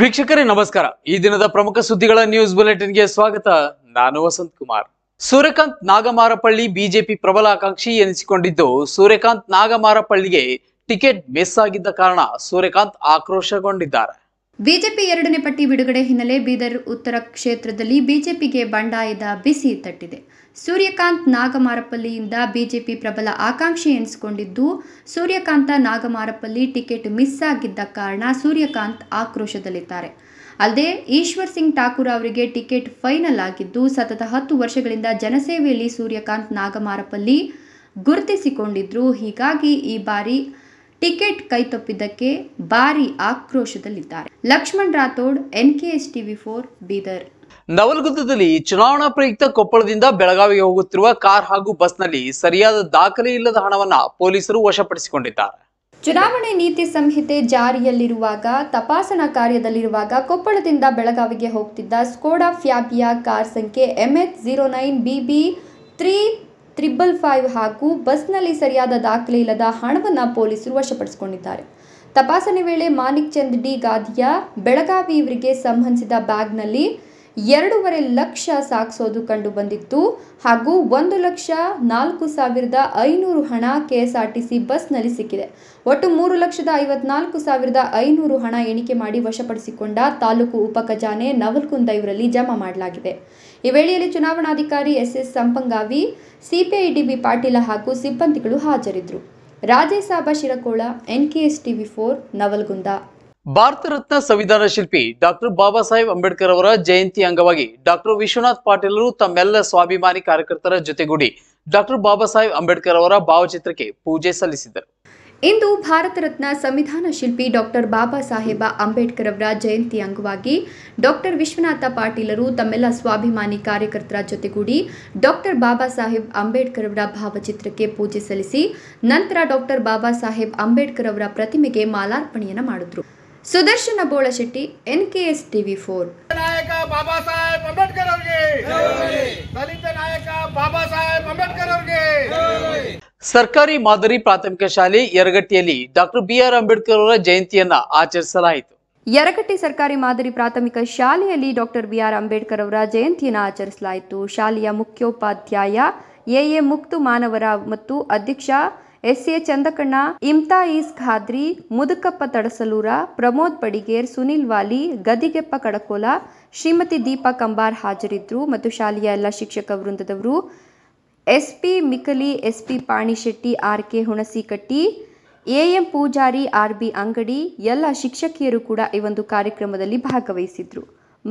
ವೀಕ್ಷಕರೇ ನಮಸ್ಕಾರ ಈ ದಿನದ ಪ್ರಮುಖ ಸುದ್ದಿಗಳ ನ್ಯೂಸ್ ಬುಲೆಟಿನ್ಗೆ ಸ್ವಾಗತ ನಾನು ವಸಂತ್ ಕುಮಾರ್ ಸೂರ್ಯಕಾಂತ್ ನಾಗಮಾರಪಳ್ಳಿ ಬಿಜೆಪಿ ಪ್ರಬಲ ಆಕಾಂಕ್ಷಿ ಎನಿಸಿಕೊಂಡಿದ್ದು ಸೂರ್ಯಕಾಂತ್ ನಾಗಮಾರಪಳ್ಳಿಗೆ ಟಿಕೆಟ್ ಮಿಸ್ ಆಗಿದ್ದ ಕಾರಣ ಸೂರ್ಯಕಾಂತ್ ಆಕ್ರೋಶಗೊಂಡಿದ್ದಾರೆ ಬಿಜೆಪಿ ಎರಡನೇ ಪಟ್ಟಿ ಬಿಡುಗಡೆ ಹಿನ್ನೆಲೆ ಬೀದರ್ ಉತ್ತರ ಕ್ಷೇತ್ರದಲ್ಲಿ ಬಿಜೆಪಿಗೆ ಬಂಡಾಯದ ಬಿಸಿ ತಟ್ಟಿದೆ ಸೂರ್ಯಕಾಂತ್ ನಾಗಮಾರಪಲ್ಲಿಯಿಂದ ಬಿಜೆಪಿ ಪ್ರಬಲ ಆಕಾಂಕ್ಷಿ ಎನಿಸಿಕೊಂಡಿದ್ದು ಸೂರ್ಯಕಾಂತ ನಾಗಮಾರಪಲ್ಲಿ ಟಿಕೆಟ್ ಮಿಸ್ ಆಗಿದ್ದ ಕಾರಣ ಸೂರ್ಯಕಾಂತ್ ಆಕ್ರೋಶದಲ್ಲಿದ್ದಾರೆ ಅಲ್ಲದೆ ಈಶ್ವರ್ ಸಿಂಗ್ ಠಾಕೂರ್ ಅವರಿಗೆ ಟಿಕೆಟ್ ಫೈನಲ್ ಆಗಿದ್ದು ಸತತ ಹತ್ತು ವರ್ಷಗಳಿಂದ ಜನಸೇವೆಯಲ್ಲಿ ಸೂರ್ಯಕಾಂತ್ ನಾಗಮಾರಪಲ್ಲಿ ಗುರುತಿಸಿಕೊಂಡಿದ್ರು ಹೀಗಾಗಿ ಈ ಬಾರಿ ಟಿಕೆಟ್ ಕೈತಪ್ಪಿದ್ದಕ್ಕೆ ಭಾರಿ ಆಕ್ರೋಶದಲ್ಲಿದ್ದಾರೆ Lakshman Rathod N K S TV four Bidar ನವಲಗುಂದದಲ್ಲಿ ಚುನಾವಣಾ ಪ್ರಯುಕ್ತ ಕೊಪ್ಪಳದಿಂದ ಬೆಳಗಾವಿಗೆ ಹೋಗುತ್ತಿರುವ ಕಾರ್ ಹಾಗೂ ಬಸ್ನಲ್ಲಿ ಸರಿಯಾದ ದಾಖಲೆ ಇಲ್ಲದ ಹಣವನ್ನ ಪೊಲೀಸರು ವಶಪಡಿಸಿಕೊಂಡಿದ್ದಾರೆ ಚುನಾವಣೆ ನೀತಿ ಸಂಹಿತೆ ಜಾರಿಯಲ್ಲಿರುವಾಗ ತಪಾಸಣಾ ಕಾರ್ಯದಲ್ಲಿರುವಾಗ ಕೊಪ್ಪಳದಿಂದ ಬೆಳಗಾವಿಗೆ ಹೋಗ್ತಿದ್ದ ಸ್ಕೋಡಾ ಫ್ಯಾಬಿಯಾ ಕಾರ್ ಸಂಖ್ಯೆ MH zero nine B three triple five ಹಾಗೂ ಬಸ್ನಲ್ಲಿ ಸರಿಯಾದ ದಾಖಲೆ ಇಲ್ಲದ ಹಣವನ್ನು ಪೊಲೀಸರು ವಶಪಡಿಸಿಕೊಂಡಿದ್ದಾರೆ ತಪಾಸಣೆ ವೇಳೆ ಮಾನಿಕ್ ಚಂದ್ ಡಿ ಗಾದಿಯಾ ಬೆಳಗಾವಿ ಇವರಿಗೆ ಸಂಬಂಧಿಸಿದ ಬ್ಯಾಗ್ನಲ್ಲಿ ಎರಡೂವರೆ ಲಕ್ಷ ಸಾಗಿಸೋದು ಕಂಡು ಬಂದಿತ್ತು ಹಾಗೂ ಒಂದು ಲಕ್ಷ ನಾಲ್ಕು ಸಾವಿರದ ಐನೂರು ಹಣ K S R T C ಬಸ್ನಲ್ಲಿ ಸಿಕ್ಕಿದೆ ಒಟ್ಟು ಮೂರು ಲಕ್ಷದ ಐವತ್ನಾಲ್ಕು ಸಾವಿರದ ಐನೂರು ಹಣ ಎಣಿಕೆ ಮಾಡಿ ವಶಪಡಿಸಿಕೊಂಡ ತಾಲೂಕು ಖಜಾನೆ ನವಲ್ಕುಂದ ಇವರಲ್ಲಿ ಜಮಾ ಮಾಡಲಾಗಿದೆ ಈ ವೇಳೆಯಲ್ಲಿ ಚುನಾವಣಾಧಿಕಾರಿ S S Sampangavi CPI B Patil ಹಾಗೂ ಸಿಬ್ಬಂದಿಗಳು ಹಾಜರಿದ್ದರು Rajesab Shirakol N K S TV four Navalgund Bharat Ratna ಸಂವಿಧಾನ ಶಿಲ್ಪಿ ಡಾಕ್ಟರ್ ಬಾಬಾ ಸಾಹೇಬ್ ಅಂಬೇಡ್ಕರ್ ಅವರ ಜಯಂತಿ ಅಂಗವಾಗಿ ಡಾಕ್ಟರ್ ವಿಶ್ವನಾಥ್ ಪಾಟೀಲರು ತಮ್ಮೆಲ್ಲ ಸ್ವಾಭಿಮಾನಿ ಕಾರ್ಯಕರ್ತರ ಜೊತೆಗೂಡಿ ಡಾಕ್ಟರ್ ಬಾಬಾ ಸಾಹೇಬ್ ಅಂಬೇಡ್ಕರ್ ಅವರ ಭಾವಚಿತ್ರಕ್ಕೆ ಪೂಜೆ ಸಲ್ಲಿಸಿದರು ಇಂದು ಭಾರತ ರತ್ನ ಸಂವಿಧಾನ ಶಿಲ್ಪಿ ಡಾಕ್ಟರ್ ಬಾಬಾ ಸಾಹೇಬ ಅಂಬೇಡ್ಕರ್ ಅವರ ಜಯಂತಿ ಅಂಗವಾಗಿ ಡಾಕ್ಟರ್ ವಿಶ್ವನಾಥ ಪಾಟೀಲರು ತಮ್ಮೆಲ್ಲ ಸ್ವಾಭಿಮಾನಿ ಕಾರ್ಯಕರ್ತರ ಜೊತೆಗೂಡಿ ಡಾಕ್ಟರ್ ಬಾಬಾ ಸಾಹೇಬ್ ಅಂಬೇಡ್ಕರ್ ಅವರ ಭಾವಚಿತ್ರಕ್ಕೆ ಪೂಜೆ ಸಲ್ಲಿಸಿ ನಂತರ ಡಾಕ್ಟರ್ ಬಾಬಾ ಸಾಹೇಬ್ ಅಂಬೇಡ್ಕರ್ ಅವರ ಪ್ರತಿಮೆಗೆ ಮಾಲಾರ್ಪಣೆಯನ್ನು ಮಾಡಿದ್ರು Sudarshan Bolashetti N K S TV four ನಾಯಕ ಬಾಬಾ ಸಾಹೇಬ್ ಅಂಬೇಡ್ಕರ್ ಅವರಿಗೆ ದಲಿತ ನಾಯಕ ಬಾಬಾ ಸಾಹೇಬ್ ಅಂಬೇಡ್ಕರ್ ಅವರಿಗೆ ಸರ್ಕಾರಿ ಮಾದರಿ ಪ್ರಾಥಮಿಕ ಶಾಲೆ ಯರಗಟ್ಟಿಯಲ್ಲಿ ಡಾಕ್ಟರ್ ಬಿ ಆರ್ ಅಂಬೇಡ್ಕರ್ ಅವರ ಜಯಂತಿಯನ್ನ ಆಚರಿಸಲಾಯಿತು ಯರಗಟ್ಟಿ ಸರ್ಕಾರಿ ಮಾದರಿ ಪ್ರಾಥಮಿಕ ಶಾಲೆಯಲ್ಲಿ ಡಾಕ್ಟರ್ ಬಿ ಆರ್ ಅಂಬೇಡ್ಕರ್ ಅವರ ಜಯಂತಿಯನ್ನು ಆಚರಿಸಲಾಯಿತು ಶಾಲೆಯ ಮುಖ್ಯೋಪಾಧ್ಯಾಯ ಎ ಎ ಮುಕ್ತು ಮಾನವರ ಮತ್ತು ಅಧ್ಯಕ್ಷ ಎಸ್ ಎ ಚಂದಕಣ್ಣ ಈಸ್ ಖಾದ್ರಿ ಮುದುಕಪ್ಪ ತಡಸಲೂರ ಪ್ರಮೋದ್ ಬಡಿಗೇರ್ ಸುನಿಲ್ ವಾಲಿ ಗದಿಗೆಪ್ಪ ಕಡಕೋಲ ಶ್ರೀಮತಿ ದೀಪಾ ಕಂಬಾರ್ ಹಾಜರಿದ್ದರು ಮತ್ತು ಶಾಲೆಯ ಎಲ್ಲ ಶಿಕ್ಷಕ ವೃಂದದವರು S P Mikali S P Panishetti R K Hunasikatti A M Pujari R B Angadi ಎಲ್ಲ ಶಿಕ್ಷಕಿಯರು ಕೂಡ ಈ ಒಂದು ಕಾರ್ಯಕ್ರಮದಲ್ಲಿ ಭಾಗವಹಿಸಿದ್ರು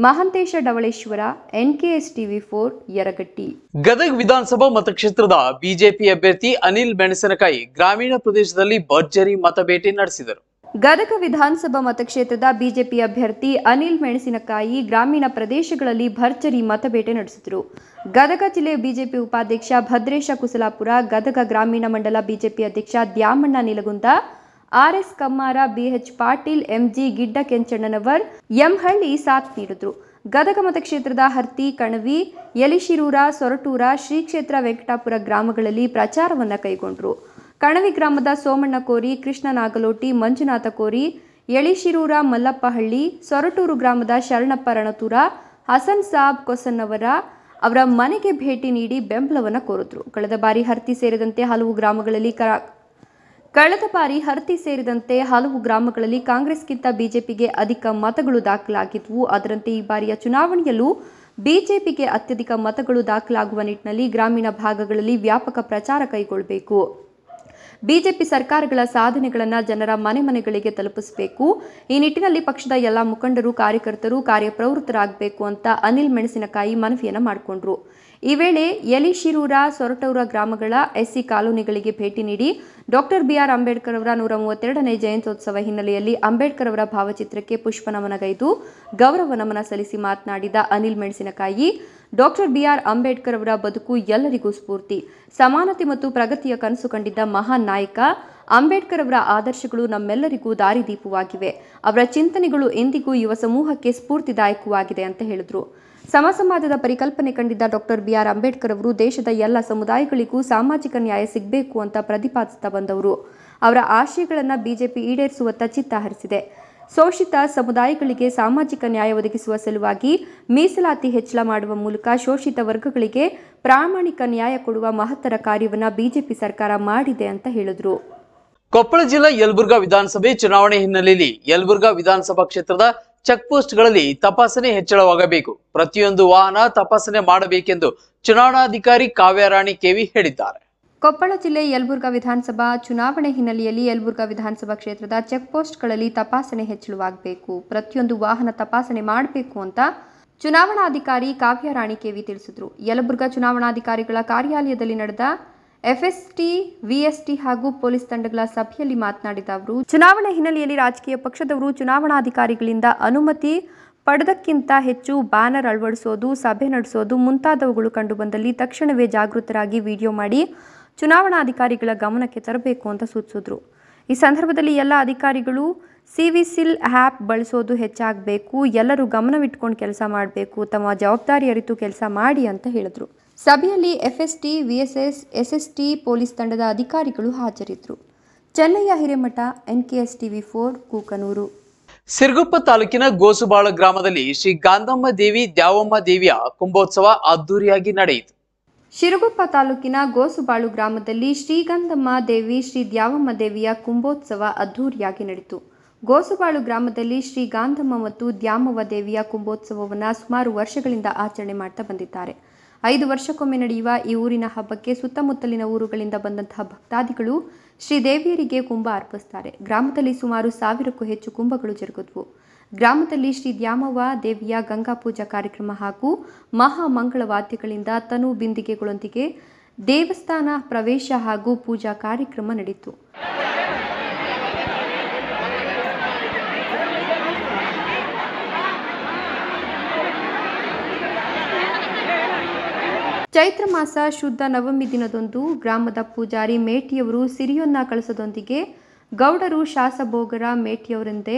Mahantesh Davaleshwar NKS TV four Yaragatti Gadag ವಿಧಾನಸಭಾ ಮತಕ್ಷೇತ್ರದ ಬಿಜೆಪಿ ಅಭ್ಯರ್ಥಿ ಅನಿಲ್ ಮೆಣಸಿನಕಾಯಿ ಗ್ರಾಮೀಣ ಪ್ರದೇಶದಲ್ಲಿ ಭರ್ಜರಿ ಮತಬೇಟೆ ನಡೆಸಿದರು ಗದಗ ವಿಧಾನಸಭಾ ಮತಕ್ಷೇತ್ರದ ಬಿಜೆಪಿ ಅಭ್ಯರ್ಥಿ ಅನಿಲ್ ಮೆಣಸಿನಕಾಯಿ ಗ್ರಾಮೀಣ ಪ್ರದೇಶಗಳಲ್ಲಿ ಭರ್ಜರಿ ಮತಬೇಟೆ ನಡೆಸಿದರು ಗದಗ ಜಿಲ್ಲೆಯ ಬಿಜೆಪಿ ಉಪಾಧ್ಯಕ್ಷ ಭದ್ರೇಶ ಕುಸಲಾಪುರ ಗದಗ ಗ್ರಾಮೀಣ ಮಂಡಲ ಬಿಜೆಪಿ ಅಧ್ಯಕ್ಷ Dyamanna Nilagund R S Kammar BH Patil MG Gidda Kenchannanavar ಎಂಹಳ್ಳಿ ಸಾಥ್ ನೀಡಿದ್ರು ಗದಗ ಮತಕ್ಷೇತ್ರದ ಹರ್ತಿ ಕಣವಿ ಯಲಿಶಿರೂರ ಸೊರಟೂರ ಶ್ರೀ ಕ್ಷೇತ್ರ ವೆಂಕಟಾಪುರ ಗ್ರಾಮಗಳಲ್ಲಿ ಪ್ರಚಾರವನ್ನು ಕೈಗೊಂಡರು ಕಣವಿ ಗ್ರಾಮದ ಸೋಮಣ್ಣ ಕೋರಿ ಕೃಷ್ಣ ನಾಗಲೋಟಿ ಮಂಜುನಾಥ ಕೋರಿ ಯಳಿಶಿರೂರ ಮಲ್ಲಪ್ಪಹಳ್ಳಿ ಸೊರಟೂರು ಗ್ರಾಮದ ಶರಣಪ್ಪ ರಣತೂರ ಹಸನ್ ಸಾಬ್ ಕೊಸನ್ನವರ ಅವರ ಮನೆಗೆ ಭೇಟಿ ನೀಡಿ ಬೆಂಬಲವನ್ನು ಕೋರಿದ್ರು ಕಳೆದ ಬಾರಿ ಹರ್ತಿ ಸೇರಿದಂತೆ ಹಲವು ಗ್ರಾಮಗಳಲ್ಲಿ ಕಳೆದ ಬಾರಿ ಹರ್ತಿ ಸೇರಿದಂತೆ ಹಲವು ಗ್ರಾಮಗಳಲ್ಲಿ ಕಾಂಗ್ರೆಸ್ಗಿಂತ ಬಿಜೆಪಿಗೆ ಅಧಿಕ ಮತಗಳು ದಾಖಲಾಗಿದ್ದವು ಅದರಂತೆ ಈ ಬಾರಿಯ ಚುನಾವಣೆಯಲ್ಲೂ ಬಿಜೆಪಿಗೆ ಅತ್ಯಧಿಕ ಮತಗಳು ದಾಖಲಾಗುವ ನಿಟ್ಟಿನಲ್ಲಿ ಗ್ರಾಮೀಣ ಭಾಗಗಳಲ್ಲಿ ವ್ಯಾಪಕ ಪ್ರಚಾರ ಕೈಗೊಳ್ಳಬೇಕು ಬಿಜೆಪಿ ಸರ್ಕಾರಗಳ ಸಾಧನೆಗಳನ್ನು ಜನರ ಮನೆ ಮನೆಗಳಿಗೆ ತಲುಪಿಸಬೇಕು ಈ ನಿಟ್ಟಿನಲ್ಲಿ ಪಕ್ಷದ ಎಲ್ಲ ಮುಖಂಡರು ಕಾರ್ಯಕರ್ತರು ಕಾರ್ಯಪ್ರವೃತ್ತರಾಗಬೇಕು ಅಂತ ಅನಿಲ್ ಮೆಣಸಿನಕಾಯಿ ಮನವಿಯನ್ನು ಮಾಡಿಕೊಂಡ್ರು ಈ ವೇಳೆ ಯಲಿಶಿರೂರ ಸೊರಟೌರ ಗ್ರಾಮಗಳ ಎಸ್ಸಿ ಕಾಲೋನಿಗಳಿಗೆ ಭೇಟಿ ನೀಡಿ ಡಾಕ್ಟರ್ ಬಿಆರ್ ಅಂಬೇಡ್ಕರ್ ಅವರ ನೂರ ಮೂವತ್ತೆರಡನೇ ಜಯಂತ್ಯೋತ್ಸವ ಹಿನ್ನೆಲೆಯಲ್ಲಿ ಅಂಬೇಡ್ಕರ್ ಅವರ ಭಾವಚಿತ್ರಕ್ಕೆ ಪುಷ್ಪ ನಮನಗೈದು ಗೌರವ ನಮನ ಸಲ್ಲಿಸಿ ಮಾತನಾಡಿದ ಅನಿಲ್ ಮೆಣಸಿನಕಾಯಿ ಡಾಕ್ಟರ್ ಬಿಆರ್ ಅಂಬೇಡ್ಕರ್ ಅವರ ಬದುಕು ಎಲ್ಲರಿಗೂ ಸ್ಫೂರ್ತಿ ಸಮಾನತೆ ಮತ್ತು ಪ್ರಗತಿಯ ಕನಸು ಕಂಡಿದ್ದ ಮಹಾನ್ ನಾಯಕ ಅಂಬೇಡ್ಕರ್ ಅವರ ಆದರ್ಶಗಳು ನಮ್ಮೆಲ್ಲರಿಗೂ ದಾರಿದೀಪವಾಗಿವೆ ಅವರ ಚಿಂತನೆಗಳು ಎಂದಿಗೂ ಯುವ ಸಮೂಹಕ್ಕೆ ಸ್ಫೂರ್ತಿದಾಯಕವಾಗಿದೆ ಅಂತ ಹೇಳಿದರು ಸಮ ಸಮಾಜದ ಪರಿಕಲ್ಪನೆ ಕಂಡಿದ್ದ ಡಾಕ್ಟರ್ ಬಿಆರ್ ಅಂಬೇಡ್ಕರ್ ಅವರು ದೇಶದ ಎಲ್ಲ ಸಮುದಾಯಗಳಿಗೂ ಸಾಮಾಜಿಕ ನ್ಯಾಯ ಸಿಗಬೇಕು ಅಂತ ಪ್ರತಿಪಾದಿಸುತ್ತಾ ಬಂದವರು ಅವರ ಆಶಯಗಳನ್ನು ಬಿಜೆಪಿ ಈಡೇರಿಸುವತ್ತ ಚಿತ್ತ ಹರಿಸಿದೆ ಶೋಷಿತ ಸಮುದಾಯಗಳಿಗೆ ಸಾಮಾಜಿಕ ನ್ಯಾಯ ಒದಗಿಸುವ ಸಲುವಾಗಿ ಮೀಸಲಾತಿ ಹೆಚ್ಚಳ ಮಾಡುವ ಮೂಲಕ ಶೋಷಿತ ವರ್ಗಗಳಿಗೆ ಪ್ರಾಮಾಣಿಕ ನ್ಯಾಯ ಕೊಡುವ ಮಹತ್ತರ ಕಾರ್ಯವನ್ನು ಬಿಜೆಪಿ ಸರ್ಕಾರ ಮಾಡಿದೆ ಅಂತ ಹೇಳಿದರು ಕೊಪ್ಪಳ ಜಿಲ್ಲಾ ಯಲಬುರ್ಗಾ ವಿಧಾನಸಭೆ ಚುನಾವಣೆ ಹಿನ್ನೆಲೆಯಲ್ಲಿ ಯಲಬುರ್ಗಾ ವಿಧಾನಸಭಾ ಕ್ಷೇತ್ರದ ಚೆಕ್ಪೋಸ್ಟ್ಗಳಲ್ಲಿ ತಪಾಸಣೆ ಹೆಚ್ಚಳವಾಗಬೇಕು ಪ್ರತಿಯೊಂದು ವಾಹನ ತಪಾಸಣೆ ಮಾಡಬೇಕೆಂದು ಚುನಾವಣಾಧಿಕಾರಿ ಕಾವ್ಯರಾಣಿ ಕೆವಿ ಹೇಳಿದ್ದಾರೆ ಕೊಪ್ಪಳ ಜಿಲ್ಲೆ ಯಲಬುರ್ಗಾ ವಿಧಾನಸಭಾ ಚುನಾವಣೆ ಹಿನ್ನೆಲೆಯಲ್ಲಿ ಯಲಬುರ್ಗಾ ವಿಧಾನಸಭಾ ಕ್ಷೇತ್ರದ ಚೆಕ್ಪೋಸ್ಟ್ಗಳಲ್ಲಿ ತಪಾಸಣೆ ಹೆಚ್ಚಳವಾಗಬೇಕು ಪ್ರತಿಯೊಂದು ವಾಹನ ತಪಾಸಣೆ ಮಾಡಬೇಕು ಅಂತ ಚುನಾವಣಾಧಿಕಾರಿ ರಾಣಿ ಕೆವಿ ತಿಳಿಸಿದರು ಯಲಬುರ್ಗಾ ಚುನಾವಣಾಧಿಕಾರಿಗಳ ಕಾರ್ಯಾಲಯದಲ್ಲಿ ನಡೆದ ಎಫ್ಎಸ್ಟಿ ವಿಎಸ್ಟಿ ಹಾಗೂ ಪೊಲೀಸ್ ತಂಡಗಳ ಸಭೆಯಲ್ಲಿ ಮಾತನಾಡಿದ ಅವರು ಚುನಾವಣೆ ಹಿನ್ನೆಲೆಯಲ್ಲಿ ರಾಜಕೀಯ ಪಕ್ಷದವರು ಚುನಾವಣಾಧಿಕಾರಿಗಳಿಂದ ಅನುಮತಿ ಪಡೆದಕ್ಕಿಂತ ಹೆಚ್ಚು ಬ್ಯಾನರ್ ಅಳವಡಿಸೋದು ಸಭೆ ನಡೆಸೋದು ಮುಂತಾದವುಗಳು ಕಂಡುಬಂದಲ್ಲಿ ತಕ್ಷಣವೇ ಜಾಗೃತರಾಗಿ ವಿಡಿಯೋ ಮಾಡಿ ಚುನಾವಣಾಧಿಕಾರಿಗಳ ಗಮನಕ್ಕೆ ತರಬೇಕು ಅಂತ ಸೂಚಿಸಿದ್ರು ಈ ಸಂದರ್ಭದಲ್ಲಿ ಎಲ್ಲ ಅಧಿಕಾರಿಗಳು ಸಿ ಸಿಲ್ ಆ್ಯಪ್ ಬಳಸೋದು ಹೆಚ್ಚಾಗಬೇಕು ಎಲ್ಲರೂ ಗಮನವಿಟ್ಕೊಂಡು ಕೆಲಸ ಮಾಡಬೇಕು ತಮ್ಮ ಜವಾಬ್ದಾರಿ ಅರಿತು ಕೆಲಸ ಮಾಡಿ ಅಂತ ಹೇಳಿದ್ರು ಸಭೆಯಲ್ಲಿ F S S S T V S S T police ತಂಡದ ಅಧಿಕಾರಿಗಳು ಹಾಜರಿದ್ದರು Chennayya Hiremath T V four Kukanur Siruguppa ತಾಲೂಕಿನ ಗೋಸುಬಾಳ ಗ್ರಾಮದಲ್ಲಿ ಶ್ರೀ ಗಾಂಧಮ್ಮ ದೇವಿ ದ್ಯಾವಮ್ಮ ದೇವಿಯ ಕುಂಭೋತ್ಸವ ಅದ್ದೂರಿಯಾಗಿ ನಡೆಯಿತು ಶಿರಗುಪ್ಪ ತಾಲೂಕಿನ ಗೋಸುಬಾಳು ಗ್ರಾಮದಲ್ಲಿ ಶ್ರೀಗಂಧಮ್ಮ ದೇವಿ ಶ್ರೀ ದ್ಯಾವಮ್ಮ ದೇವಿಯ ಕುಂಭೋತ್ಸವ ಅದ್ಧೂರಿಯಾಗಿ ನಡೆಯಿತು ಗೋಸುಬಾಳು ಗ್ರಾಮದಲ್ಲಿ ಶ್ರೀಗಾಂಧಮ್ಮ ಮತ್ತು ದ್ಯಾಮವ್ವ ದೇವಿಯ ಕುಂಭೋತ್ಸವವನ್ನು ಸುಮಾರು ವರ್ಷಗಳಿಂದ ಆಚರಣೆ ಮಾಡ್ತಾ ಬಂದಿದ್ದಾರೆ ಐದು ವರ್ಷಕ್ಕೊಮ್ಮೆ ನಡೆಯುವ ಈ ಊರಿನ ಹಬ್ಬಕ್ಕೆ ಸುತ್ತಮುತ್ತಲಿನ ಊರುಗಳಿಂದ ಬಂದಂತಹ ಭಕ್ತಾದಿಗಳು ಶ್ರೀ ದೇವಿಯರಿಗೆ ಕುಂಭ ಅರ್ಪಿಸ್ತಾರೆ ಗ್ರಾಮದಲ್ಲಿ ಸುಮಾರು ಸಾವಿರಕ್ಕೂ ಹೆಚ್ಚು ಕುಂಭಗಳು ಜರುಗಿದ್ವು ಗ್ರಾಮದಲ್ಲಿ ಶ್ರೀ ದ್ಯಾಮವ್ವ ದೇವಿಯ ಗಂಗಾ ಪೂಜಾ ಕಾರ್ಯಕ್ರಮ ಹಾಗೂ ಮಹಾ ಮಂಗಳ ವಾದ್ಯಗಳಿಂದ ತನು ಬಿಂದಿಗೆಗಳೊಂದಿಗೆ ದೇವಸ್ಥಾನ ಪ್ರವೇಶ ಹಾಗೂ ಪೂಜಾ ಕಾರ್ಯಕ್ರಮ ನಡೆಯಿತು ಚೈತ್ರ ಮಾಸ ಶುದ್ಧ ನವಮಿ ದಿನದಂದು ಗ್ರಾಮದ ಪೂಜಾರಿ ಮೇಟಿಯವರು ಸಿರಿಯೊನ್ನ ಕಳಸದೊಂದಿಗೆ ಗೌಡರು ಶಾಸಭೋಗರ ಮೇಟಿಯವರಂತೆ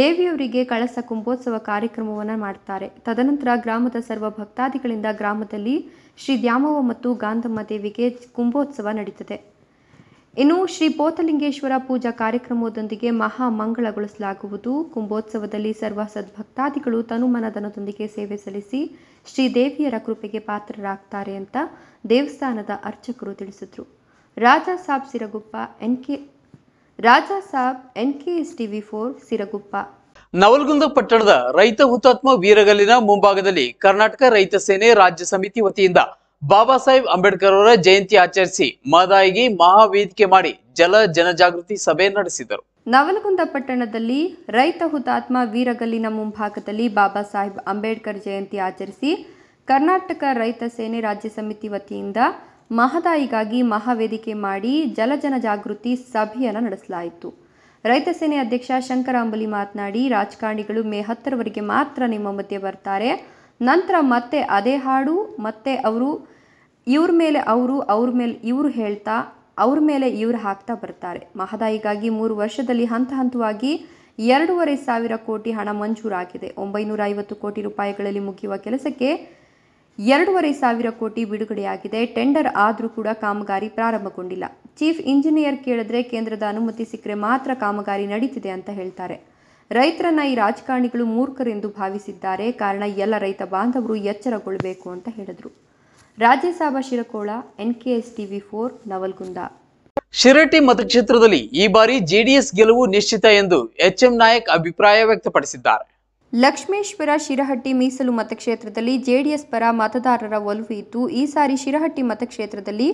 ದೇವಿಯವರಿಗೆ ಕಳಸ ಕುಂಭೋತ್ಸವ ಕಾರ್ಯಕ್ರಮವನ್ನು ಮಾಡ್ತಾರೆ ತದನಂತರ ಗ್ರಾಮದ ಸರ್ವ ಭಕ್ತಾದಿಗಳಿಂದ ಗ್ರಾಮದಲ್ಲಿ ಶ್ರೀ ದ್ಯಾಮವ್ವ ಮತ್ತು ಗಾಂಧಮ್ಮ ದೇವಿಗೆ ಕುಂಭೋತ್ಸವ ನಡೆಯುತ್ತದೆ ಇನ್ನು ಶ್ರೀ ಬೋತಲಿಂಗೇಶ್ವರ ಪೂಜಾ ಕಾರ್ಯಕ್ರಮದೊಂದಿಗೆ ಮಹಾ ಮಂಗಳಗೊಳಿಸಲಾಗುವುದು ಕುಂಭೋತ್ಸವದಲ್ಲಿ ಸರ್ವ ಸದ್ಭಕ್ತಾದಿಗಳು ತನುಮನದನದೊಂದಿಗೆ ಸೇವೆ ಸಲ್ಲಿಸಿ ಶ್ರೀ ದೇವಿಯರ ಕೃಪೆಗೆ ಪಾತ್ರರಾಗ್ತಾರೆ ಅಂತ ದೇವಸ್ಥಾನದ ಅರ್ಚಕರು ತಿಳಿಸಿದರು Raja Sab Siraguppa N K Raja Sab N K S TV four Siraguppa Navalgund ಪಟ್ಟಣದ ರೈತ ಹುತಾತ್ಮ ವೀರಗಲ್ಲಿನ ಮುಂಭಾಗದಲ್ಲಿ ಕರ್ನಾಟಕ ರೈತ ಸೇನೆ ರಾಜ್ಯ ಸಮಿತಿ ವತಿಯಿಂದ ಬಾಬಾ ಸಾಹೇಬ್ ಅಂಬೇಡ್ಕರ್ ಅವರ ಜಯಂತಿ ಆಚರಿಸಿ ಮದಾಯಿಗೆ ಮಹಾವೇದಿಕೆ ಮಾಡಿ ಜಲ ಜನಜಾಗೃತಿ ಸಭೆ ನಡೆಸಿದರು ನವಲಗುಂದ ಪಟ್ಟಣದಲ್ಲಿ ರೈತ ಹುತಾತ್ಮ ವೀರಗಲ್ಲಿನ ಮುಂಭಾಗದಲ್ಲಿ ಬಾಬಾ ಸಾಹೇಬ್ ಅಂಬೇಡ್ಕರ್ ಜಯಂತಿ ಆಚರಿಸಿ ಕರ್ನಾಟಕ ರೈತ ಸೇನೆ ರಾಜ್ಯ ಸಮಿತಿ ವತಿಯಿಂದ ಮಹದಾಯಿಗಾಗಿ ಮಹಾವೇದಿಕೆ ಮಾಡಿ ಜಲಜನ ಜಾಗೃತಿ ಸಭೆಯನ್ನು ನಡೆಸಲಾಯಿತು ರೈತ ಸೇನೆ ಅಧ್ಯಕ್ಷ ಶಂಕರ ಅಂಬಲಿ ಮಾತನಾಡಿ ರಾಜಕಾರಣಿಗಳು ಮೇ ಹತ್ತರವರೆಗೆ ಮಾತ್ರ ನಿಮ್ಮ ಮಧ್ಯೆ ಬರ್ತಾರೆ ನಂತರ ಮತ್ತೆ ಅದೇ ಹಾಡು ಮತ್ತೆ ಅವರು ಇವ್ರ ಮೇಲೆ ಅವರು ಅವ್ರ ಮೇಲೆ ಇವರು ಹೇಳ್ತಾ ಅವ್ರ ಮೇಲೆ ಇವರು ಹಾಕ್ತಾ ಬರ್ತಾರೆ ಮಹದಾಯಿಗಾಗಿ ಮೂರು ವರ್ಷದಲ್ಲಿ ಹಂತ ಹಂತವಾಗಿ ಎರಡೂವರೆ ಸಾವಿರ ಕೋಟಿ ಹಣ ಮಂಜೂರಾಗಿದೆ ಒಂಬೈನೂರ ಐವತ್ತು ಕೋಟಿ ರೂಪಾಯಿಗಳಲ್ಲಿ ಮುಗಿಯುವ ಕೆಲಸಕ್ಕೆ ಎರಡೂವರೆ ಸಾವಿರ ಕೋಟಿ ಬಿಡುಗಡೆಯಾಗಿದೆ ಟೆಂಡರ್ ಆದರೂ ಕೂಡ ಕಾಮಗಾರಿ ಪ್ರಾರಂಭಗೊಂಡಿಲ್ಲ ಚೀಫ್ ಇಂಜಿನಿಯರ್ ಕೇಳಿದ್ರೆ ಕೇಂದ್ರದ ಅನುಮತಿ ಸಿಕ್ಕರೆ ಮಾತ್ರ ಕಾಮಗಾರಿ ನಡೀತಿದೆ ಅಂತ ಹೇಳ್ತಾರೆ ರೈತರನ್ನ ಈ ರಾಜಕಾರಣಿಗಳು ಮೂರ್ಖರೆಂದು ಭಾವಿಸಿದ್ದಾರೆ ಕಾರಣ ಎಲ್ಲ ರೈತ ಬಾಂಧವರು ಎಚ್ಚರಗೊಳ್ಳಬೇಕು ಅಂತ ಹೇಳಿದರು ರಾಜ್ಯಸಭಾ Shirakol N K S TV four Navalgund Shirati ಮತಕ್ಷೇತ್ರದಲ್ಲಿ ಈ ಬಾರಿ ಜೆಡಿಎಸ್ ಗೆಲುವು ನಿಶ್ಚಿತ ಎಂದು ಎಚ್ ಎಂ ನಾಯಕ್ ಅಭಿಪ್ರಾಯ ವ್ಯಕ್ತಪಡಿಸಿದ್ದಾರೆ ಲಕ್ಷ್ಮೇಶ್ವರ ಶಿರಹಟ್ಟಿ ಮೀಸಲು ಮತಕ್ಷೇತ್ರದಲ್ಲಿ ಜೆಡಿಎಸ್ ಪರ ಮತದಾರರ ಒಲವು ಇದ್ದು ಈ ಸಾರಿ ಶಿರಹಟ್ಟಿ ಮತಕ್ಷೇತ್ರದಲ್ಲಿ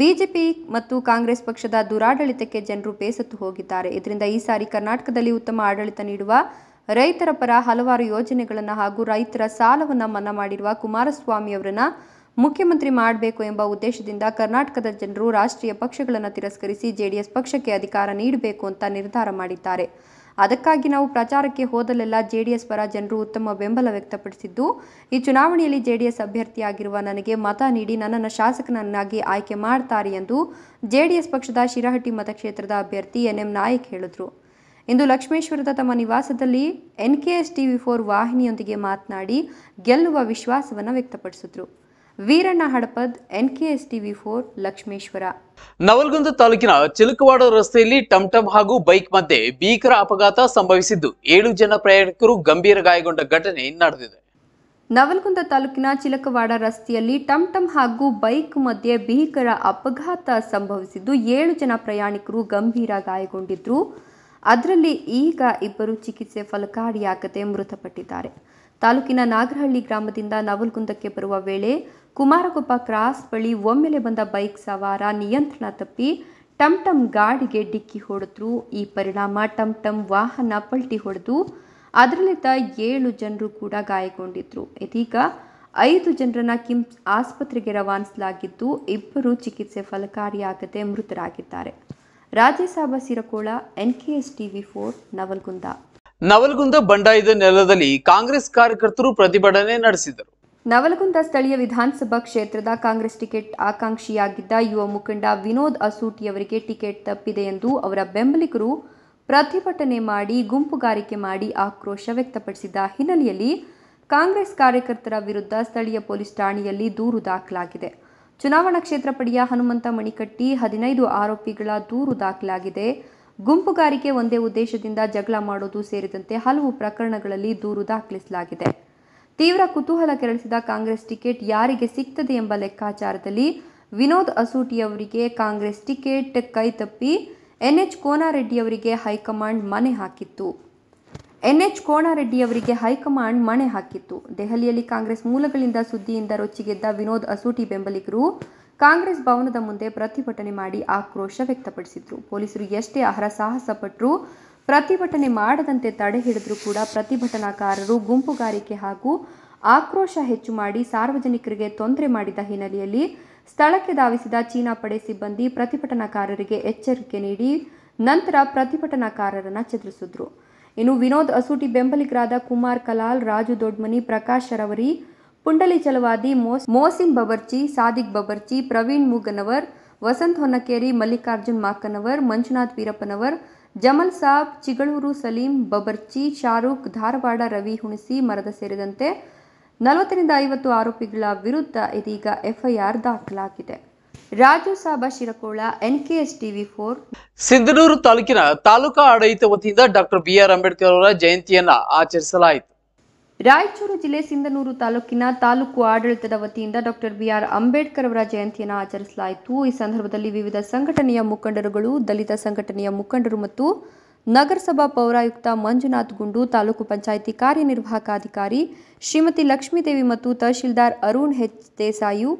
ಬಿಜೆಪಿ ಮತ್ತು ಕಾಂಗ್ರೆಸ್ ಪಕ್ಷದ ದುರಾಡಳಿತಕ್ಕೆ ಜನರು ಬೇಸತ್ತು ಹೋಗಿದ್ದಾರೆ ಇದರಿಂದ ಈ ಸಾರಿ ಕರ್ನಾಟಕದಲ್ಲಿ ಉತ್ತಮ ಆಡಳಿತ ನೀಡುವ ರೈತರ ಪರ ಹಲವಾರು ಯೋಜನೆಗಳನ್ನು ಹಾಗೂ ರೈತರ ಸಾಲವನ್ನು ಮನ್ನಾ ಮಾಡಿರುವ ಕುಮಾರಸ್ವಾಮಿ ಅವರನ್ನ ಮುಖ್ಯಮಂತ್ರಿ ಮಾಡಬೇಕು ಎಂಬ ಉದ್ದೇಶದಿಂದ ಕರ್ನಾಟಕದ ಜನರು ರಾಷ್ಟ್ರೀಯ ಪಕ್ಷಗಳನ್ನು ತಿರಸ್ಕರಿಸಿ ಜೆಡಿಎಸ್ ಪಕ್ಷಕ್ಕೆ ಅಧಿಕಾರ ನೀಡಬೇಕು ಅಂತ ನಿರ್ಧಾರ ಮಾಡಿದ್ದಾರೆ ಅದಕ್ಕಾಗಿ ನಾವು ಪ್ರಚಾರಕ್ಕೆ ಹೋದಲೆಲ್ಲ ಜೆ ಡಿ ಎಸ್ ಪರ ಜನರು ಉತ್ತಮ ಬೆಂಬಲ ವ್ಯಕ್ತಪಡಿಸಿದ್ದು ಈ ಚುನಾವಣೆಯಲ್ಲಿ ಜೆ ಡಿ ಎಸ್ ಅಭ್ಯರ್ಥಿಯಾಗಿರುವ ನನಗೆ ಮತ ನೀಡಿ ನನ್ನನ್ನು ಶಾಸಕನನ್ನಾಗಿ ಆಯ್ಕೆ ಮಾಡ್ತಾರೆ ಎಂದು ಜೆ ಡಿ ಎಸ್ ಪಕ್ಷದ ಶಿರಹಟ್ಟಿ ಮತಕ್ಷೇತ್ರದ ಅಭ್ಯರ್ಥಿ ಎನ್ ಎಂ ನಾಯಕ್ ಹೇಳಿದರು ಇಂದು ಲಕ್ಷ್ಮೇಶ್ವರದ ತಮ್ಮ ನಿವಾಸದಲ್ಲಿ N K S TV four ವಾಹಿನಿಯೊಂದಿಗೆ ಮಾತನಾಡಿ ಗೆಲ್ಲುವ ವಿಶ್ವಾಸವನ್ನು ವ್ಯಕ್ತಪಡಿಸಿದರು Veeranna Hadapad NKS TV four Lakshmeshwar Navalagunda ತಾಲೂಕಿನ ಚಿಲುಕವಾಡ ರಸ್ತೆಯಲ್ಲಿ ಟಂಟಂ ಹಾಗೂ ಬೈಕ್ ಮಧ್ಯೆ ಭೀಕರ ಅಪಘಾತ ಸಂಭವಿಸಿದ್ದು ಏಳು ಜನ ಪ್ರಯಾಣಿಕರು ಗಂಭೀರ ಗಾಯಗೊಂಡ ಘಟನೆ ನಡೆದಿದೆ ನವಲಗುಂದ ತಾಲೂಕಿನ ಚಿಲಕವಾಡ ರಸ್ತೆಯಲ್ಲಿ ಟಮ್ ಹಾಗೂ ಬೈಕ್ ಮಧ್ಯೆ ಭೀಕರ ಅಪಘಾತ ಸಂಭವಿಸಿದ್ದು ಏಳು ಜನ ಪ್ರಯಾಣಿಕರು ಗಂಭೀರ ಗಾಯಗೊಂಡಿದ್ರು ಅದರಲ್ಲಿ ಈಗ ಇಬ್ಬರು ಚಿಕಿತ್ಸೆ ಫಲಕಾರಿಯಾಗದೆ ಮೃತಪಟ್ಟಿದ್ದಾರೆ ತಾಲೂಕಿನ ನಾಗರಹಳ್ಳಿ ಗ್ರಾಮದಿಂದ ನವಲಗುಂದಕ್ಕೆ ಬರುವ ವೇಳೆ ಕುಮಾರಕೊಪ್ಪ ಕ್ರಾಸ್ ಬಳಿ ಒಮ್ಮೆಲೆ ಬಂದ ಬೈಕ್ ಸವಾರ ನಿಯಂತ್ರಣ ತಪ್ಪಿ ಟಮ್ ಟಂ ಗಾಡಿಗೆ ಡಿಕ್ಕಿ ಹೊಡೆದ್ರು ಈ ಪರಿಣಾಮ ಟಮ್ ಟಂ ವಾಹನ ಪಲ್ಟಿ ಹೊಡೆದು ಅದರಲ್ಲಿದ್ದ ಏಳು ಜನರು ಕೂಡ ಗಾಯಗೊಂಡಿದ್ರು ಇದೀಗ ಐದು ಜನರನ್ನ ಕಿಮ್ಸ್ ಆಸ್ಪತ್ರೆಗೆ ರವಾನಿಸಲಾಗಿದ್ದು ಇಬ್ಬರು ಚಿಕಿತ್ಸೆ ಫಲಕಾರಿಯಾಗದೆ ಮೃತರಾಗಿದ್ದಾರೆ Rajesab Sirakol N K S TV four Navalgund Navalgund ಬಂಡಾಯದ ನೆಲದಲ್ಲಿ ಕಾಂಗ್ರೆಸ್ ಕಾರ್ಯಕರ್ತರು ಪ್ರತಿಭಟನೆ ನಡೆಸಿದರು ನವಲಗುಂದ ಸ್ಥಳೀಯ ವಿಧಾನಸಭಾ ಕ್ಷೇತ್ರದ ಕಾಂಗ್ರೆಸ್ ಟಿಕೆಟ್ ಆಕಾಂಕ್ಷಿಯಾಗಿದ್ದ ಯುವ ಮುಖಂಡ ವಿನೋದ್ ಅಸೂಟಿಯವರಿಗೆ ಟಿಕೆಟ್ ತಪ್ಪಿದೆ ಎಂದು ಅವರ ಬೆಂಬಲಿಗರು ಪ್ರತಿಭಟನೆ ಮಾಡಿ ಗುಂಪುಗಾರಿಕೆ ಮಾಡಿ ಆಕ್ರೋಶ ವ್ಯಕ್ತಪಡಿಸಿದ ಹಿನ್ನೆಲೆಯಲ್ಲಿ ಕಾಂಗ್ರೆಸ್ ಕಾರ್ಯಕರ್ತರ ವಿರುದ್ಧ ಸ್ಥಳೀಯ ಪೊಲೀಸ್ ಠಾಣೆಯಲ್ಲಿ ದೂರು ದಾಖಲಾಗಿದೆ ಚುನಾವಣಾ ಕ್ಷೇತ್ರ ಪಡೆಯ ಹನುಮಂತ ಮಣಿಕಟ್ಟಿ ಹದಿನೈದು ಆರೋಪಿಗಳ ದೂರು ದಾಖಲಾಗಿದೆ ಗುಂಪುಗಾರಿಕೆ ಒಂದೇ ಉದ್ದೇಶದಿಂದ ಜಗಳ ಮಾಡೋದು ಸೇರಿದಂತೆ ಹಲವು ಪ್ರಕರಣಗಳಲ್ಲಿ ದೂರು ದಾಖಲಿಸಲಾಗಿದೆ ತೀವ್ರ ಕುತೂಹಲ ಕೆರಳಿಸಿದ ಕಾಂಗ್ರೆಸ್ ಟಿಕೆಟ್ ಯಾರಿಗೆ ಸಿಗ್ತದೆ ಎಂಬ ಲೆಕ್ಕಾಚಾರದಲ್ಲಿ ವಿನೋದ್ ಅಸೂಟಿ ಅವರಿಗೆ ಕಾಂಗ್ರೆಸ್ ಟಿಕೆಟ್ ಕೈತಪ್ಪಿ ಎನ್ಎಚ್ ಅವರಿಗೆ ಹೈಕಮಾಂಡ್ ಮನೆ ಹಾಕಿತ್ತು ಎನ್ಎಚ್ ಅವರಿಗೆ ಹೈಕಮಾಂಡ್ ಮಣೆ ಹಾಕಿತ್ತು ದೆಹಲಿಯಲ್ಲಿ ಕಾಂಗ್ರೆಸ್ ಮೂಲಗಳಿಂದ ಸುದ್ದಿಯಿಂದ ರೊಚ್ಚಿಗೆದ್ದ ವಿನೋದ್ ಅಸೂಟಿ ಬೆಂಬಲಿಗರು ಕಾಂಗ್ರೆಸ್ ಭವನದ ಮುಂದೆ ಪ್ರತಿಭಟನೆ ಮಾಡಿ ಆಕ್ರೋಶ ವ್ಯಕ್ತಪಡಿಸಿದ್ರು ಪೊಲೀಸರು ಎಷ್ಟೇ ಅಹರ ಸಾಹಸ ಪಟ್ಟರು ಪ್ರತಿಭಟನೆ ಮಾಡದಂತೆ ತಡೆ ಹಿಡಿದ್ರೂ ಕೂಡ ಪ್ರತಿಭಟನಾಕಾರರು ಗುಂಪುಗಾರಿಕೆ ಹಾಗೂ ಆಕ್ರೋಶ ಹೆಚ್ಚು ಮಾಡಿ ಸಾರ್ವಜನಿಕರಿಗೆ ತೊಂದರೆ ಮಾಡಿದ ಹಿನ್ನೆಲೆಯಲ್ಲಿ ಸ್ಥಳಕ್ಕೆ ಧಾವಿಸಿದ ಚೀನಾ ಪಡೆ ಸಿಬ್ಬಂದಿ ಪ್ರತಿಭಟನಾಕಾರರಿಗೆ ಎಚ್ಚರಿಕೆ ನೀಡಿ ನಂತರ ಪ್ರತಿಭಟನಾಕಾರರನ್ನ ಚದುರಿಸಿದ್ರು ಇನ್ನು ವಿನೋದ್ ಅಸೂಟಿ ಬೆಂಬಲಿಗರಾದ ಕುಮಾರ್ ಕಲಾಲ್ ರಾಜು ದೊಡ್ಮನಿ ಪ್ರಕಾಶ್ ಶರವರಿ ಪುಂಡಲಿ ಚಲವಾದಿ ಮೋಸ್ ಮೋಸಿನ್ ಬಬರ್ಚಿ ಸಾದಿಕ್ ಬಬರ್ಚಿ ಪ್ರವೀಣ್ ಮೂಗನವರ್ ವಸಂತ್ ಹೊನ್ನಕೇರಿ ಮಲ್ಲಿಕಾರ್ಜುನ್ ಮಾಕನವರ್ ಮಂಜುನಾಥ್ ವೀರಪ್ಪನವರ್ ಜಮಲ್ ಸಾಬ್ ಚಿಗಳೂರು ಸಲೀಂ ಬಬರ್ಚಿ ಶಾರುಖ್ ಧಾರವಾಡ ರವಿ ಹುಣಸಿ ಮರದ ಸೇರಿದಂತೆ ನಲವತ್ತರಿಂದ ಐವತ್ತು ಆರೋಪಿಗಳ ವಿರುದ್ಧ ಇದೀಗ ಎಫ್ಐಆರ್ ದಾಖಲಾಗಿದೆ Raju Saba Shirakol NKS TV four Sindhanur ತಾಲೂಕಿನ ತಾಲೂಕಾ ಆಡಳಿತ ವತಿಯಿಂದ ಡಾಕ್ಟರ್ ಆರ್ ಅಂಬೇಡ್ಕರ್ ಅವರ ಜಯಂತಿಯನ್ನ ಆಚರಿಸಲಾಯಿತು ರಾಯಚೂರು ಜಿಲ್ಲೆ ಸಿಂಧನೂರು ತಾಲೂಕಿನ ತಾಲೂಕು ಆಡಳಿತದ ವತಿಯಿಂದ ಡಾಕ್ಟರ್ ಬಿಆರ್ ಅಂಬೇಡ್ಕರ್ ಅವರ ಜಯಂತಿಯನ್ನು ಆಚರಿಸಲಾಯಿತು ಈ ಸಂದರ್ಭದಲ್ಲಿ ವಿವಿಧ ಸಂಘಟನೆಯ ಮುಖಂಡರುಗಳು ದಲಿತ ಸಂಘಟನೆಯ ಮುಖಂಡರು ಮತ್ತು ನಗರಸಭಾ ಪೌರಾಯುಕ್ತ ಮಂಜುನಾಥ್ ಗುಂಡು ತಾಲೂಕು ಪಂಚಾಯಿತಿ ಕಾರ್ಯನಿರ್ವಾಹಕ ಅಧಿಕಾರಿ ಶ್ರೀಮತಿ ಲಕ್ಷ್ಮೀದೇವಿ ಮತ್ತು ತಹಶೀಲ್ದಾರ್ ಅರುಣ್ ಹೆಚ್ ದೇಸಾಯು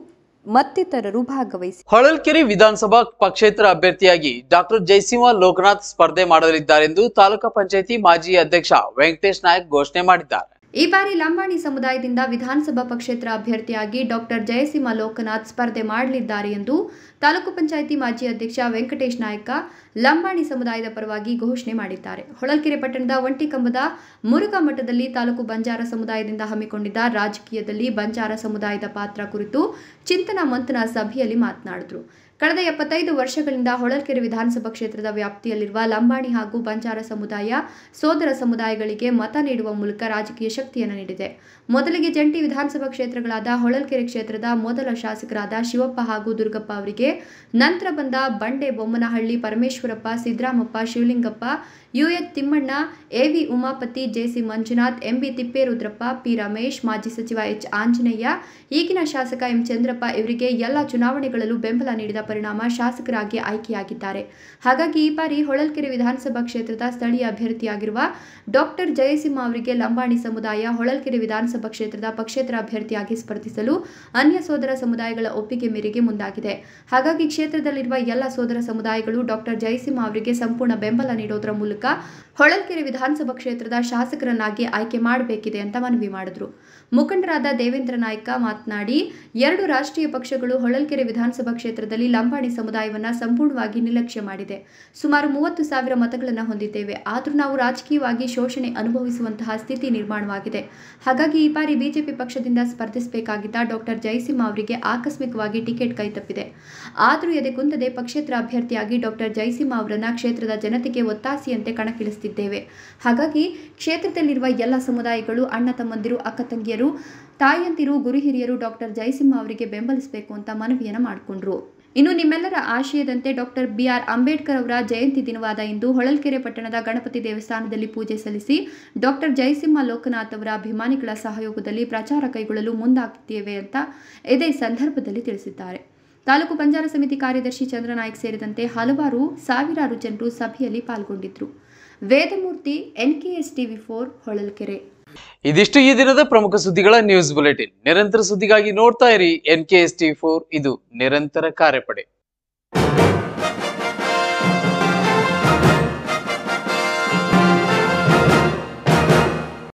ಮತ್ತಿತರರು ಭಾಗವಹಿಸಿ ಹೊಳಲ್ಕೆರೆ ವಿಧಾನಸಭಾ ಪಕ್ಷೇತರ ಅಭ್ಯರ್ಥಿಯಾಗಿ ಡಾಕ್ಟರ್ ಜಯಸಿಂಹ ಲೋಕನಾಥ್ ಸ್ಪರ್ಧೆ ಮಾಡಲಿದ್ದಾರೆಂದು ತಾಲೂಕು ಪಂಚಾಯಿತಿ ಮಾಜಿ ಅಧ್ಯಕ್ಷ ವೆಂಕಟೇಶ್ ನಾಯಕ್ ಘೋಷಣೆ ಮಾಡಿದ್ದಾರೆ ಈ ಬಾರಿ ಲಂಬಾಣಿ ಸಮುದಾಯದಿಂದ ವಿಧಾನಸಭಾ ಪಕ್ಷೇತರ ಅಭ್ಯರ್ಥಿಯಾಗಿ ಡಾಕ್ಟರ್ ಜಯಸಿಂಹ ಲೋಕನಾಥ್ ಸ್ಪರ್ಧೆ ಮಾಡಲಿದ್ದಾರೆ ಎಂದು ತಾಲೂಕು ಪಂಚಾಯಿತಿ ಮಾಜಿ ಅಧ್ಯಕ್ಷ ವೆಂಕಟೇಶ್ ನಾಯ್ಕ ಲಂಬಾಣಿ ಸಮುದಾಯದ ಪರವಾಗಿ ಘೋಷಣೆ ಮಾಡಿದ್ದಾರೆ ಹೊಳಲ್ಕೆರೆ ಪಟ್ಟಣದ ಒಂಟಿಕಂಬದ ಮುರುಘಾ ಮಠದಲ್ಲಿ ತಾಲೂಕು ಬಂಜಾರ ಸಮುದಾಯದಿಂದ ಹಮ್ಮಿಕೊಂಡಿದ್ದ ರಾಜಕೀಯದಲ್ಲಿ ಬಂಜಾರ ಸಮುದಾಯದ ಪಾತ್ರ ಕುರಿತು ಚಿಂತನ ಮಂಥನ ಸಭೆಯಲ್ಲಿ ಮಾತನಾಡಿದರು ಕಳೆದ ಎಪ್ಪತ್ತೈದು ವರ್ಷಗಳಿಂದ ಹೊಳಲ್ಕೆರೆ ವಿಧಾನಸಭಾ ಕ್ಷೇತ್ರದ ವ್ಯಾಪ್ತಿಯಲ್ಲಿರುವ ಲಂಬಾಣಿ ಹಾಗೂ ಬಂಜಾರ ಸಮುದಾಯ ಸೋದರ ಸಮುದಾಯಗಳಿಗೆ ಮತ ನೀಡುವ ಮೂಲಕ ರಾಜಕೀಯ ಶಕ್ತಿಯನ್ನು ನೀಡಿದೆ ಮೊದಲಿಗೆ ಜಂಟಿ ವಿಧಾನಸಭಾ ಕ್ಷೇತ್ರಗಳಾದ ಹೊಳಲ್ಕೆರೆ ಕ್ಷೇತ್ರದ ಮೊದಲ ಶಾಸಕರಾದ ಶಿವಪ್ಪ ಹಾಗೂ ದುರ್ಗಪ್ಪ ಅವರಿಗೆ ನಂತರ ಬಂದ ಬಂಡೆ Bommanahalli Parameshwarappa Siddaramappa Shivalingappa UH Thimmanna AV Umapathi JC Manjunath MB Thipperudrappa P Ramesh ಮಾಜಿ ಸಚಿವ ಎಚ್ ಆಂಜನೇಯ ಈಗಿನ ಶಾಸಕ ಎಂ ಚಂದ್ರಪ್ಪ ಇವರಿಗೆ ಎಲ್ಲ ಚುನಾವಣೆಗಳಲ್ಲೂ ಬೆಂಬಲ ನೀಡಿದ ಪರಿಣಾಮ ಶಾಸಕರಾಗಿ ಆಯ್ಕೆಯಾಗಿದ್ದಾರೆ ಹಾಗಾಗಿ ಈ ಬಾರಿ ಹೊಳಲ್ಕೆರೆ ವಿಧಾನಸಭಾ ಕ್ಷೇತ್ರದ ಸ್ಥಳೀಯ ಅಭ್ಯರ್ಥಿಯಾಗಿರುವ ಡಾಕ್ಟರ್ ಜಯಸಿಂಹ ಅವರಿಗೆ ಲಂಬಾಣಿ ಸಮುದಾಯ ಹೊಳಲ್ಕೆರೆ ವಿಧಾನಸಭಾ ಕ್ಷೇತ್ರದ ಪಕ್ಷೇತರ ಅಭ್ಯರ್ಥಿಯಾಗಿ ಸ್ಪರ್ಧಿಸಲು ಅನ್ಯ ಸೋದರ ಸಮುದಾಯಗಳ ಒಪ್ಪಿಗೆ ಮೇರೆಗೆ ಮುಂದಾಗಿದೆ ಹಾಗಾಗಿ ಕ್ಷೇತ್ರದಲ್ಲಿರುವ ಎಲ್ಲ ಸೋದರ ಸಮುದಾಯಗಳು ಡಾಕ್ಟರ್ ಜಯಸಿಂಹ ಅವರಿಗೆ ಸಂಪೂರ್ಣ ಬೆಂಬಲ ನೀಡೋದರ ಮೂಲಕ का ಹೊಳಲ್ಕೆರೆ ವಿಧಾನಸಭಾ ಕ್ಷೇತ್ರದ ಶಾಸಕರನ್ನಾಗಿ ಆಯ್ಕೆ ಮಾಡಬೇಕಿದೆ ಅಂತ ಮನವಿ ಮಾಡಿದ್ರು ಮುಖಂಡರಾದ ದೇವೇಂದ್ರ ನಾಯ್ಕ ಮಾತನಾಡಿ ಎರಡು ರಾಷ್ಟ್ರೀಯ ಪಕ್ಷಗಳು ಹೊಳಲ್ಕೆರೆ ವಿಧಾನಸಭಾ ಕ್ಷೇತ್ರದಲ್ಲಿ ಲಂಬಾಣಿ ಸಮುದಾಯವನ್ನು ಸಂಪೂರ್ಣವಾಗಿ ನಿರ್ಲಕ್ಷ್ಯ ಮಾಡಿದೆ ಸುಮಾರು ಮೂವತ್ತು ಸಾವಿರ ಮತಗಳನ್ನು ಹೊಂದಿದ್ದೇವೆ ಆದರೂ ನಾವು ರಾಜಕೀಯವಾಗಿ ಶೋಷಣೆ ಅನುಭವಿಸುವಂತಹ ಸ್ಥಿತಿ ನಿರ್ಮಾಣವಾಗಿದೆ ಹಾಗಾಗಿ ಈ ಬಾರಿ ಬಿಜೆಪಿ ಪಕ್ಷದಿಂದ ಸ್ಪರ್ಧಿಸಬೇಕಾಗಿದ್ದ ಡಾಕ್ಟರ್ ಜಯಸಿಂಹ ಅವರಿಗೆ ಆಕಸ್ಮಿಕವಾಗಿ ಟಿಕೆಟ್ ಕೈತಪ್ಪಿದೆ ಆದರೂ ಎದೆ ಕುಂದದೆ ಪಕ್ಷೇತರ ಅಭ್ಯರ್ಥಿಯಾಗಿ ಡಾಕ್ಟರ್ ಜಯಸಿಂಹ ಅವರನ್ನ ಕ್ಷೇತ್ರದ ಜನತೆಗೆ ಒತ್ತಾಸೆಯಂತೆ ಕಣಕ್ಕಿಳಿಸಿದೆ ಅನುಭವಿಸುತ್ತಿದ್ದೇವೆ ಹಾಗಾಗಿ ಕ್ಷೇತ್ರದಲ್ಲಿರುವ ಎಲ್ಲ ಸಮುದಾಯಗಳು ಅಣ್ಣ ತಮ್ಮಂದಿರು ಅಕ್ಕ ತಂಗಿಯರು ತಾಯಂದಿರು ಗುರು ಹಿರಿಯರು ಡಾಕ್ಟರ್ ಜಯಸಿಂಹ ಅವರಿಗೆ ಬೆಂಬಲಿಸಬೇಕು ಅಂತ ಮನವಿಯನ್ನು ಮಾಡಿಕೊಂಡ್ರು ಇನ್ನು ನಿಮ್ಮೆಲ್ಲರ ಆಶಯದಂತೆ ಡಾಕ್ಟರ್ ಬಿ ಆರ್ ಅಂಬೇಡ್ಕರ್ ಅವರ ಜಯಂತಿ ದಿನವಾದ ಇಂದು ಹೊಳಲ್ಕೆರೆ ಪಟ್ಟಣದ ಗಣಪತಿ ದೇವಸ್ಥಾನದಲ್ಲಿ ಪೂಜೆ ಸಲ್ಲಿಸಿ ಡಾಕ್ಟರ್ ಜಯಸಿಂಹ ಲೋಕನಾಥ್ ಅವರ ಅಭಿಮಾನಿಗಳ ಸಹಯೋಗದಲ್ಲಿ ಪ್ರಚಾರ ಕೈಗೊಳ್ಳಲು ಮುಂದಾಗುತ್ತೇವೆ ಅಂತ ಇದೇ ಸಂದರ್ಭದಲ್ಲಿ ತಿಳಿಸಿದ್ದಾರೆ ತಾಲೂಕು ಬಂಜಾರ ಸಮಿತಿ ಕಾರ್ಯದರ್ಶಿ ಚಂದ್ರನಾಯ್ಕ್ ಸೇರಿದಂತೆ ಹಲವಾರು ಸಾವಿರಾರು ಜನರು ಸಭೆಯಲ್ಲಿ ಪಾಲ್ಗೊಂಡಿದ್ದರು Vedamurthy NKS TV four Holalkere ಇದಿಷ್ಟು ಈ ದಿನದ ಪ್ರಮುಖ ಸುದ್ದಿಗಳ ನ್ಯೂಸ್ ಬುಲೆಟಿನ್ ನಿರಂತರ ಸುದ್ದಿಗಾಗಿ ನೋಡ್ತಾ ಇರಿ ಎನ್ ಕೆ ಫೋರ್ ಇದು ನಿರಂತರ ಕಾರ್ಯಪಡೆ